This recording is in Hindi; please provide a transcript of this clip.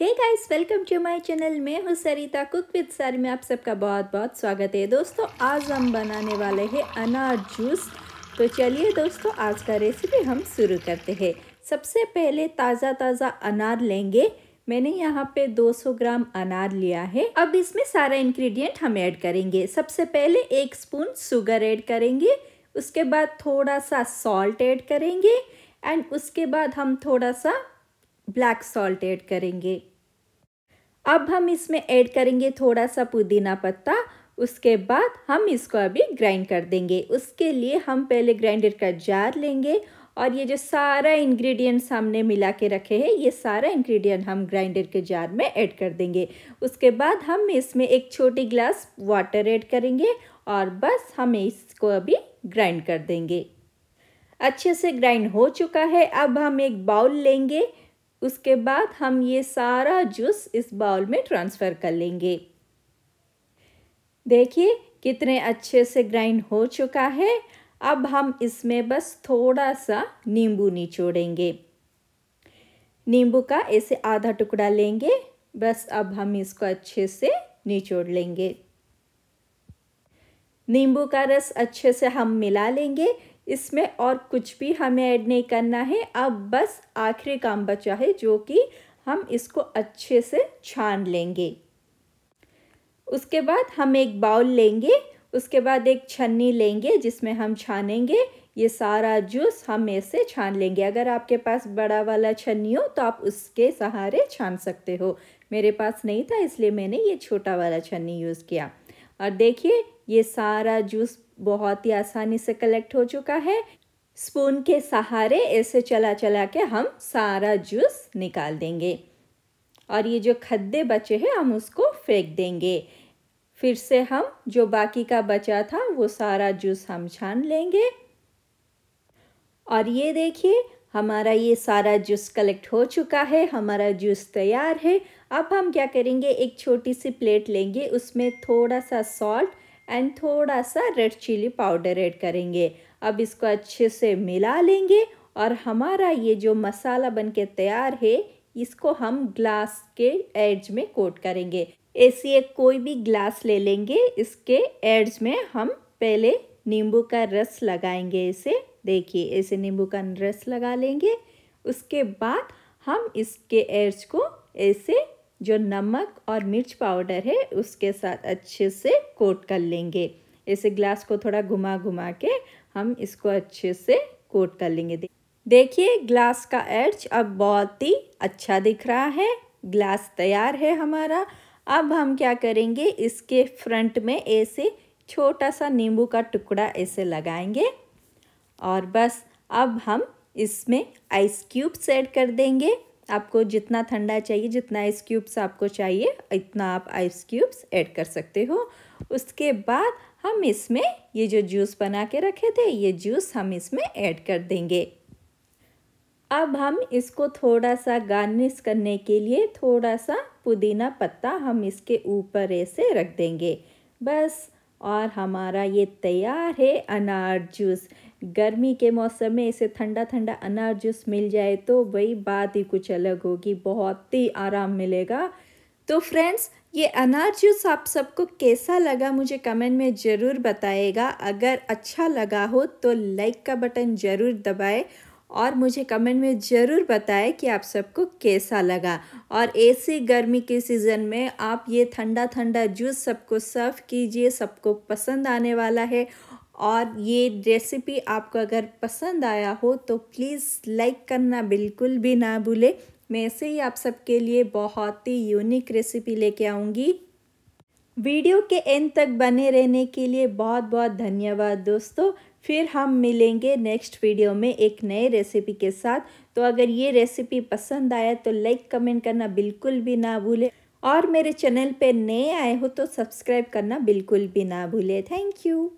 hey guys welcome to my channel मैं हूँ सरिता कुक विद सारी में आप सबका बहुत बहुत स्वागत है दोस्तों आज हम बनाने वाले हैं अनार जूस तो चलिए दोस्तों आज का रेसिपी हम शुरू करते हैं सबसे पहले ताज़ा ताज़ा अनार लेंगे मैंने यहाँ पे 200 ग्राम अनार लिया है अब इसमें सारा इंग्रेडिएंट हम ऐड करेंगे सबसे पहले एक स्पून शुगर ऐड करेंगे उसके बाद थोड़ा सा सॉल्ट ऐड करेंगे एंड उसके बाद हम थोड़ा सा ब्लैक सॉल्ट ऐड करेंगे अब हम इसमें ऐड करेंगे थोड़ा सा पुदीना पत्ता उसके बाद हम इसको अभी ग्राइंड कर देंगे उसके लिए हम पहले ग्राइंडर का जार लेंगे और ये जो सारा इंग्रेडिएंट्स हमने मिला के रखे हैं ये सारा इंग्रेडिएंट हम ग्राइंडर के जार में ऐड कर देंगे उसके बाद हम इसमें एक छोटी ग्लास वाटर ऐड करेंगे और बस हमें इसको अभी ग्राइंड कर देंगे अच्छे से ग्राइंड हो चुका है अब हम एक बाउल लेंगे उसके बाद हम ये सारा जूस इस बाउल में ट्रांसफ़र कर लेंगे देखिए कितने अच्छे से ग्राइंड हो चुका है अब हम इसमें बस थोड़ा सा नींबू निचोड़ेंगे नींबू का ऐसे आधा टुकड़ा लेंगे बस अब हम इसको अच्छे से निचोड़ लेंगे नींबू का रस अच्छे से हम मिला लेंगे इसमें और कुछ भी हमें ऐड नहीं करना है अब बस आखिरी काम बचा है जो कि हम इसको अच्छे से छान लेंगे उसके बाद हम एक बाउल लेंगे उसके बाद एक छन्नी लेंगे जिसमें हम छानेंगे ये सारा जूस हम ऐसे छान लेंगे अगर आपके पास बड़ा वाला छन्नी हो तो आप उसके सहारे छान सकते हो मेरे पास नहीं था इसलिए मैंने ये छोटा वाला छन्नी यूज़ किया और देखिए ये सारा जूस बहुत ही आसानी से कलेक्ट हो चुका है स्पून के सहारे ऐसे चला चला के हम सारा जूस निकाल देंगे और ये जो खद्दे बचे हैं हम उसको फेंक देंगे फिर से हम जो बाकी का बचा था वो सारा जूस हम छान लेंगे और ये देखिए हमारा ये सारा जूस कलेक्ट हो चुका है हमारा जूस तैयार है अब हम क्या करेंगे एक छोटी सी प्लेट लेंगे उसमें थोड़ा सा सॉल्ट एंड थोड़ा सा रेड चिली पाउडर ऐड करेंगे अब इसको अच्छे से मिला लेंगे और हमारा ये जो मसाला बनके तैयार है इसको हम ग्लास के एड्स में कोट करेंगे ऐसी एक कोई भी ग्लास ले लेंगे इसके एड्स में हम पहले नींबू का रस लगाएंगे इसे देखिए ऐसे नींबू का रस लगा लेंगे उसके बाद हम इसके एड्स को ऐसे जो नमक और मिर्च पाउडर है उसके साथ अच्छे से कोट कर लेंगे ऐसे ग्लास को थोड़ा घुमा घुमा के हम इसको अच्छे से कोट कर लेंगे देखिए ग्लास का एड्ज अब बहुत ही अच्छा दिख रहा है ग्लास तैयार है हमारा अब हम क्या करेंगे इसके फ्रंट में ऐसे छोटा सा नींबू का टुकड़ा ऐसे लगाएंगे और बस अब हम इसमें आइस क्यूब्स ऐड कर देंगे आपको जितना ठंडा चाहिए जितना आइस क्यूब्स आपको चाहिए इतना आप आइस क्यूब्स ऐड कर सकते हो उसके बाद हम इसमें ये जो जूस बना के रखे थे ये जूस हम इसमें ऐड कर देंगे अब हम इसको थोड़ा सा गार्निश करने के लिए थोड़ा सा पुदीना पत्ता हम इसके ऊपर ऐसे रख देंगे बस और हमारा ये तैयार है अनार जूस गर्मी के मौसम में इसे ठंडा ठंडा अनार जूस मिल जाए तो वही बात ही कुछ अलग होगी बहुत ही आराम मिलेगा तो फ्रेंड्स ये अनार जूस आप सबको कैसा लगा मुझे कमेंट में ज़रूर बताएगा अगर अच्छा लगा हो तो लाइक का बटन ज़रूर दबाए और मुझे कमेंट में ज़रूर बताएं कि आप सबको कैसा लगा और ऐसी गर्मी के सीज़न में आप ये ठंडा ठंडा जूस सबको सर्व कीजिए सबको पसंद आने वाला है और ये रेसिपी आपको अगर पसंद आया हो तो प्लीज़ लाइक करना बिल्कुल भी ना भूले मैं ऐसे ही आप सबके लिए बहुत ही यूनिक रेसिपी लेके आऊँगी वीडियो के एंड तक बने रहने के लिए बहुत बहुत धन्यवाद दोस्तों फिर हम मिलेंगे नेक्स्ट वीडियो में एक नए रेसिपी के साथ तो अगर ये रेसिपी पसंद आया तो लाइक कमेंट करना बिल्कुल भी ना भूले और मेरे चैनल पे नए आए हो तो सब्सक्राइब करना बिल्कुल भी ना भूले थैंक यू